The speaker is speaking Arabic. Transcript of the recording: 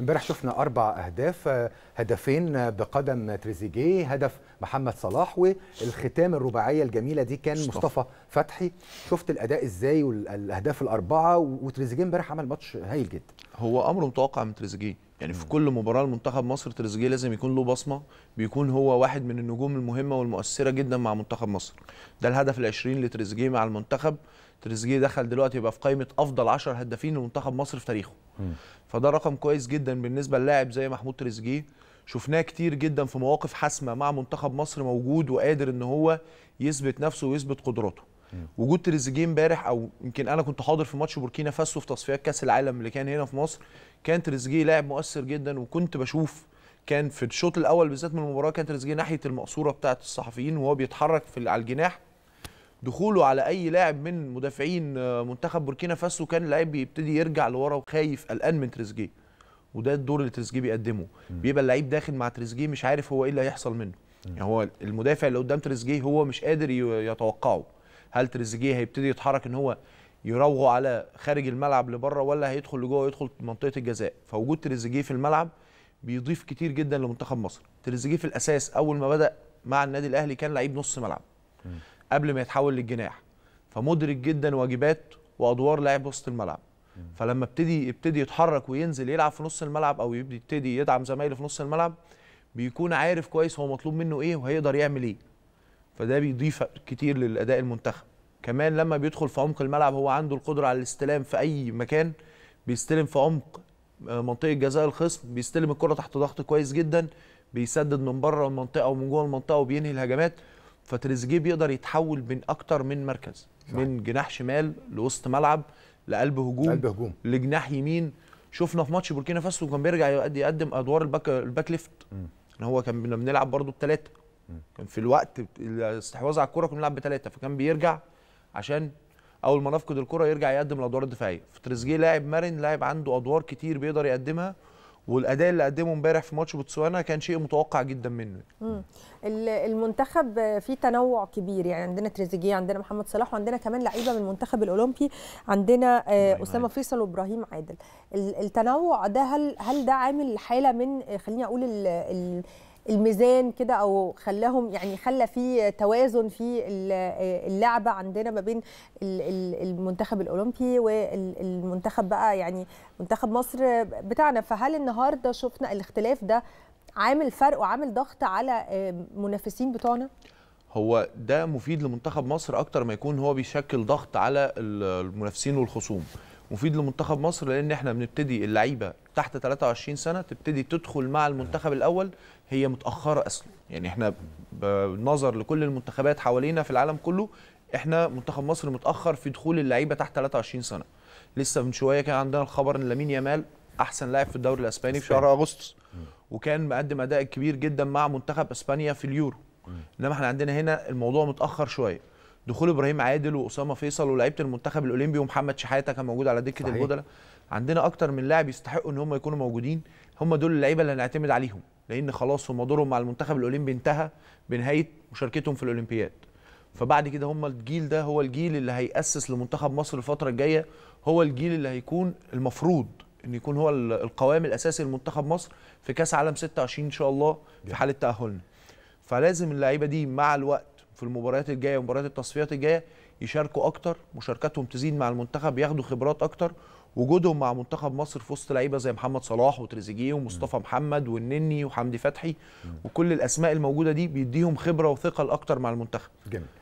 امبارح شفنا اربع اهداف آه، هدفين بقدم تريزيجيه هدف محمد صلاح والختام الرباعيه الجميله دي كان مصطفى, مصطفى فتحي شفت الاداء ازاي والاهداف الاربعه وتريزيجيه امبارح عمل ماتش هايل جدا هو امر متوقع من تريزيجيه يعني في كل مباراه لمنتخب مصر تريزيجيه لازم يكون له بصمه بيكون هو واحد من النجوم المهمه والمؤثره جدا مع منتخب مصر ده الهدف ال20 لتريزيجيه مع المنتخب تريزيجيه دخل دلوقتي يبقى في قائمه افضل 10 هدافين لمنتخب مصر في تاريخه فده رقم كويس جدا بالنسبه للاعب زي محمود تريزيجيه شفناه كتير جدا في مواقف حاسمه مع منتخب مصر موجود وقادر ان هو يثبت نفسه ويثبت قدراته وجود تريزيجيه امبارح او يمكن انا كنت حاضر في ماتش بوركينا فاسو في تصفيات كاس العالم اللي كان هنا في مصر كان تريزيجيه لاعب مؤثر جدا وكنت بشوف كان في الشوط الاول بالذات من المباراه كان تريزيجيه ناحيه المقصوره بتاعه الصحفيين وهو بيتحرك في على الجناح دخوله على اي لاعب من مدافعين آه، منتخب بوركينا فاسو كان اللاعب بيبتدي يرجع لورا وخايف قلقان من تريزيجيه وده الدور اللي تريزيجيه بيقدمه بيبقى اللعيب داخل مع تريزيجيه مش عارف هو ايه اللي هيحصل منه يعني هو المدافع اللي قدام تريزيجيه هو مش قادر يتوقعه هل تريزيجيه هيبتدي يتحرك ان هو يراوغه على خارج الملعب لبره ولا هيدخل لجوه ويدخل منطقه الجزاء فوجود تريزيجيه في الملعب بيضيف كتير جدا لمنتخب مصر تريزيجيه في الاساس اول ما بدا مع النادي الاهلي كان لعيب نص ملعب قبل ما يتحول للجناح فمدرك جدا واجبات وادوار لاعب وسط الملعب فلما ابتدي يبتدي يتحرك وينزل يلعب في نص الملعب او يبتدي يدعم زمايله في نص الملعب بيكون عارف كويس هو مطلوب منه ايه وهيقدر يعمل ايه فده بيضيف كتير للاداء المنتخب كمان لما بيدخل في عمق الملعب هو عنده القدره على الاستلام في اي مكان بيستلم في عمق آه، منطقه جزاء الخصم بيستلم الكره تحت ضغط كويس جدا بيسدد من بره المنطقه ومن جوه المنطقه وبينهي الهجمات فتريزيجيه بيقدر يتحول من اكتر من مركز صح. من جناح شمال لوسط ملعب لقلب هجوم قلب هجوم لجناح يمين شفنا في ماتش بوركينا فاسو كان بيرجع يقدم ادوار الباك الباك ليفت هو كان بنلعب برده بثلاثه كان في الوقت الاستحواذ على الكره كنا بنلعب بثلاثه فكان بيرجع عشان اول ما نفقد الكره يرجع يقدم الادوار الدفاعيه فتريزيجيه لاعب مرن لاعب عنده ادوار كتير بيقدر يقدمها والاداء اللي قدمه امبارح في ماتش بوتسوانا كان شيء متوقع جدا منه المنتخب فيه تنوع كبير يعني عندنا تريزيجيه عندنا محمد صلاح وعندنا كمان لعيبه من المنتخب الاولمبي عندنا آه، اسامه فيصل وابراهيم عادل التنوع ده هل هل ده عامل حاله من خليني اقول ال الميزان كده او خلاهم يعني خلى في توازن في اللعبه عندنا ما بين المنتخب الاولمبي والمنتخب بقى يعني منتخب مصر بتاعنا فهل النهارده شفنا الاختلاف ده عامل فرق وعامل ضغط على آه، منافسين بتوعنا؟ هو ده مفيد لمنتخب مصر اكتر ما يكون هو بيشكل ضغط على المنافسين والخصوم مفيد لمنتخب مصر لان احنا بنبتدي اللعيبه تحت 23 سنه تبتدي تدخل مع المنتخب الاول هي متاخره اصلا يعني احنا بالنظر لكل المنتخبات حوالينا في العالم كله احنا منتخب مصر متاخر في دخول اللعيبه تحت 23 سنه لسه من شويه كان عندنا الخبر ان لامين يامال احسن لاعب في الدوري الاسباني في شهر اغسطس وكان مقدم اداء كبير جدا مع منتخب اسبانيا في اليورو انما احنا عندنا هنا الموضوع متاخر شويه دخول ابراهيم عادل واسامه فيصل ولاعيبه المنتخب الاولمبي ومحمد شحاته كان موجود على دكه البودله عندنا اكتر من لاعب يستحقوا ان هم يكونوا موجودين هم دول اللعيبه اللي هنعتمد عليهم لان خلاص هم دورهم مع المنتخب الاولمبي انتهى بنهايه مشاركتهم في الاولمبياد فبعد كده هم الجيل ده هو الجيل اللي هيأسس لمنتخب مصر الفتره الجايه هو الجيل اللي هيكون المفروض ان يكون هو القوام الاساسي لمنتخب مصر في كاس عالم 26 ان شاء الله في حاله تاهلنا فلازم اللعيبه دي مع الوقت في المباريات الجايه ومباريات التصفيات الجايه يشاركوا اكتر مشاركتهم تزيد مع المنتخب ياخدوا خبرات اكتر وجودهم مع منتخب مصر في وسط لعيبه زي محمد صلاح وتريزيجيه ومصطفى م. محمد والنني وحمدي فتحي م. وكل الاسماء الموجوده دي بيديهم خبره وثقه اكتر مع المنتخب جميل